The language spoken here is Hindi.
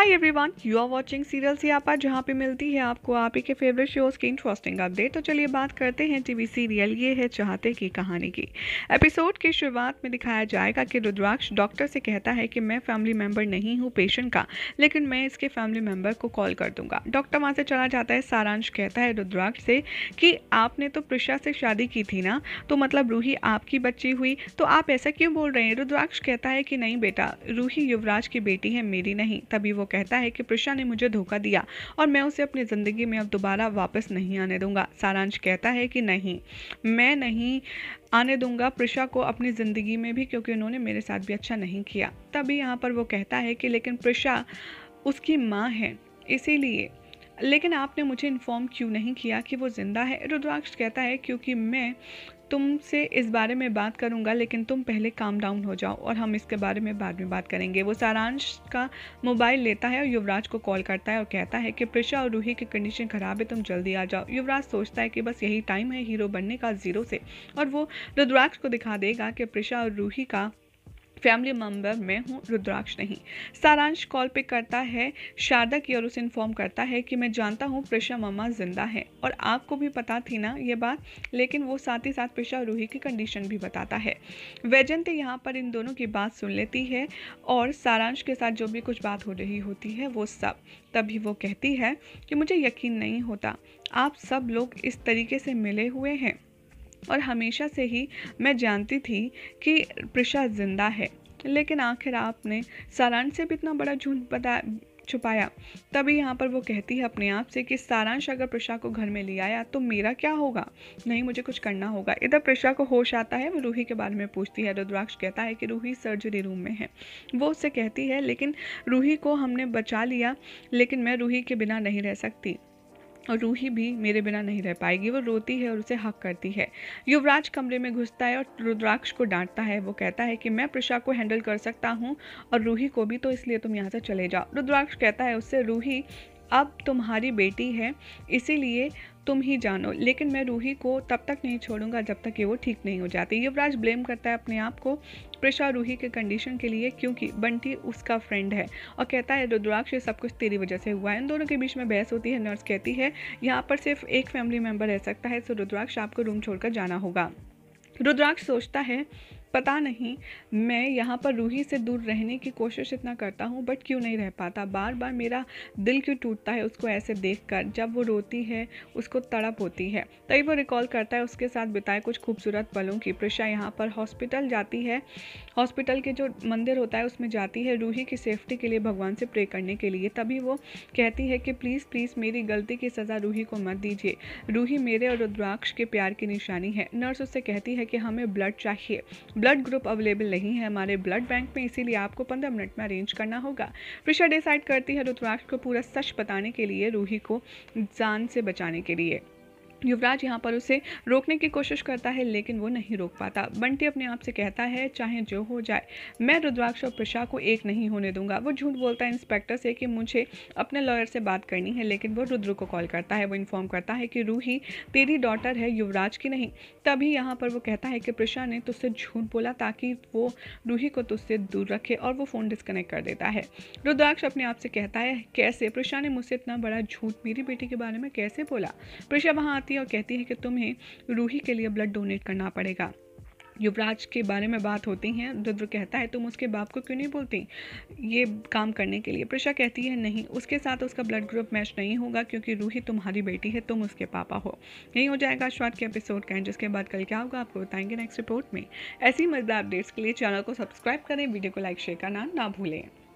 hi everyone you are watching serial सी आपा जहाँ पे मिलती है आपको आप ही के फेवरेट शोज की इंटरेस्टिंग अपडेट तो चलिए बात करते हैं टीवी सीरियल ये है चाहते की कहानी की एपिसोड की शुरुआत में दिखाया जाएगा कि रुद्राक्ष डॉक्टर से कहता है कि मैं फैमिली मेंबर नहीं हूँ पेशेंट का लेकिन मैं इसके फैमिली मेम्बर को कॉल कर दूंगा डॉक्टर वहाँ से चला जाता है सारांश कहता है रुद्राक्ष से कि आपने तो प्रशा से शादी की थी ना तो मतलब रूही आपकी बच्ची हुई तो आप ऐसा क्यों बोल रहे हैं रुद्राक्ष कहता है कि नहीं बेटा रूही युवराज की बेटी है मेरी नहीं तभी वो कहता है कि प्रशा ने मुझे धोखा दिया और मैं उसे अपनी ज़िंदगी में अब दोबारा वापस नहीं आने दूंगा सारांश कहता है कि नहीं मैं नहीं आने दूंगा प्रशा को अपनी ज़िंदगी में भी क्योंकि उन्होंने मेरे साथ भी अच्छा नहीं किया तभी यहाँ पर वो कहता है कि लेकिन प्रशा उसकी माँ है इसीलिए लेकिन आपने मुझे इन्फॉर्म क्यों नहीं किया कि वो ज़िंदा है रुद्राक्ष कहता है क्योंकि मैं तुमसे इस बारे में बात करूंगा लेकिन तुम पहले काम डाउन हो जाओ और हम इसके बारे में बाद में बात करेंगे वो सारांश का मोबाइल लेता है और युवराज को कॉल करता है और कहता है कि प्रिशा और रूही की कंडीशन ख़राब है तुम जल्दी आ जाओ युवराज सोचता है कि बस यही टाइम है हीरो बनने का ज़ीरो से और वो रुद्राक्ष को दिखा देगा कि प्रिशा और रूही का फैमिली मेम्बर मैं हूँ रुद्राक्ष नहीं सारांश कॉल पे करता है शारदा की और उसे इन्फॉर्म करता है कि मैं जानता हूँ प्रेशा मामा जिंदा है और आपको भी पता थी ना ये बात लेकिन वो साथ ही साथ प्रेशा रूही की कंडीशन भी बताता है वैजंती यहाँ पर इन दोनों की बात सुन लेती है और सारांश के साथ जो भी कुछ बात हो रही होती है वो सब तभी वो कहती है कि मुझे यकीन नहीं होता आप सब लोग इस तरीके से मिले हुए हैं और हमेशा से ही मैं जानती थी कि प्रशा जिंदा है लेकिन आखिर आपने सारांश से भी इतना बड़ा झूठ बता छुपाया तभी यहाँ पर वो कहती है अपने आप से कि सारांश अगर प्रशा को घर में ले आया तो मेरा क्या होगा नहीं मुझे कुछ करना होगा इधर प्रशा को होश आता है वो रूही के बारे में पूछती है रुद्राक्ष कहता है कि रूही सर्जरी रूम में है वो उससे कहती है लेकिन रूही को हमने बचा लिया लेकिन मैं रूही के बिना नहीं रह सकती और रूही भी मेरे बिना नहीं रह पाएगी वो रोती है और उसे हक करती है युवराज कमरे में घुसता है और रुद्राक्ष को डांटता है वो कहता है कि मैं प्रशा को हैंडल कर सकता हूँ और रूही को भी तो इसलिए तुम यहाँ से चले जाओ रुद्राक्ष कहता है उससे रूही अब तुम्हारी बेटी है इसीलिए तुम ही जानो लेकिन मैं रूही को तब तक नहीं छोड़ूंगा जब तक कि वो ठीक नहीं हो जाती युवराज ब्लेम करता है अपने आप को प्रशा रूही के कंडीशन के लिए क्योंकि बंटी उसका फ्रेंड है और कहता है रुद्राक्ष सब कुछ तेरी वजह से हुआ है इन दोनों के बीच में बहस होती है नर्स कहती है यहाँ पर सिर्फ एक फैमिली मेम्बर रह सकता है सो तो रुद्राक्ष आपको रूम छोड़कर जाना होगा रुद्राक्ष सोचता है पता नहीं मैं यहाँ पर रूही से दूर रहने की कोशिश इतना करता हूँ बट क्यों नहीं रह पाता बार बार मेरा दिल क्यों टूटता है उसको ऐसे देख कर जब वो रोती है उसको तड़प होती है तभी वो रिकॉल करता है उसके साथ बिताए कुछ खूबसूरत पलों की प्रशा यहाँ पर हॉस्पिटल जाती है हॉस्पिटल के जो मंदिर होता है उसमें जाती है रूही की सेफ्टी के लिए भगवान से प्रे करने के लिए तभी वो कहती है कि प्लीज़ प्लीज़ मेरी गलती की सज़ा रूही को मत दीजिए रूही मेरे और रुद्राक्ष के प्यार की निशानी है नर्स उससे कहती है कि हमें ब्लड चाहिए ब्लड ग्रुप अवेलेबल नहीं है हमारे ब्लड बैंक में इसीलिए आपको पंद्रह मिनट में अरेंज करना होगा प्रिशा डिसाइड करती है रुद्राक्ष को पूरा सच बताने के लिए रूही को जान से बचाने के लिए युवराज यहाँ पर उसे रोकने की कोशिश करता है लेकिन वो नहीं रोक पाता बंटी अपने आप से कहता है चाहे जो हो जाए मैं रुद्राक्ष और प्रशा को एक नहीं होने दूंगा वो झूठ बोलता है इंस्पेक्टर से कि मुझे अपने लॉयर से बात करनी है लेकिन वो रुद्र को कॉल करता है वो इन्फॉर्म करता है कि रूही तेरी डॉटर है युवराज की नहीं तभी यहाँ पर वो कहता है कि प्रशा ने तुझसे झूठ बोला ताकि वो रूही को तुझसे दूर रखे और वो फ़ोन डिस्कनेक्ट कर देता है रुद्राक्ष अपने आप से कहता है कैसे प्रशा ने मुझसे इतना बड़ा झूठ मेरी बेटी के बारे में कैसे बोला प्रशा वहाँ आती है और कहती है कि तुम्हें रूही के लिए ब्लड डोनेट करना पड़ेगा युवराज के बारे में बात होती है रुद्र कहता है तुम उसके बाप को क्यों नहीं बोलती ये काम करने के लिए प्रशा कहती है नहीं उसके साथ उसका ब्लड ग्रुप मैच नहीं होगा क्योंकि रूही तुम्हारी बेटी है तुम उसके पापा हो यही हो जाएगा शुरुआत के एपिसोड का जिसके बाद कल क्या होगा आपको बताएंगे नेक्स्ट रिपोर्ट में ऐसी मजेदार अपडेट्स के लिए चैनल को सब्सक्राइब करें वीडियो को लाइक शेयर करना ना भूलें